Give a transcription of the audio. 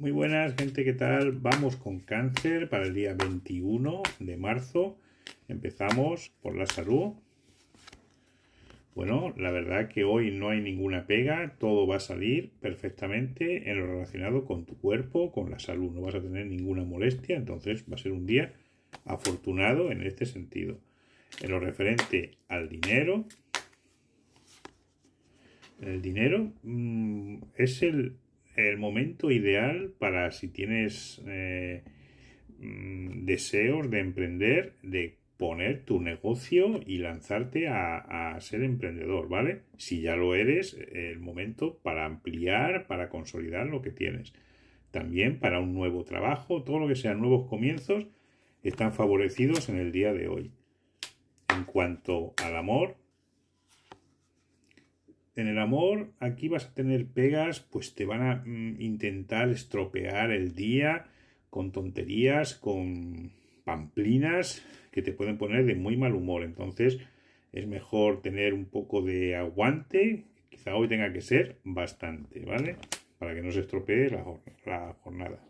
Muy buenas, gente, ¿qué tal? Vamos con cáncer para el día 21 de marzo. Empezamos por la salud. Bueno, la verdad que hoy no hay ninguna pega, todo va a salir perfectamente en lo relacionado con tu cuerpo, con la salud, no vas a tener ninguna molestia, entonces va a ser un día afortunado en este sentido. En lo referente al dinero, el dinero mm, es el el momento ideal para si tienes eh, mm, deseos de emprender, de poner tu negocio y lanzarte a, a, ser emprendedor, ¿vale? Si ya lo eres, el momento para ampliar, para consolidar lo que tienes. También para un nuevo trabajo, todo lo que sean nuevos comienzos, están favorecidos en el día de hoy. En cuanto al amor, en el amor, aquí vas a tener pegas, pues te van a mm, intentar estropear el día con tonterías, con pamplinas que te pueden poner de muy mal humor. Entonces, es mejor tener un poco de aguante, quizá hoy tenga que ser bastante, ¿vale? Para que no se estropee la jornada.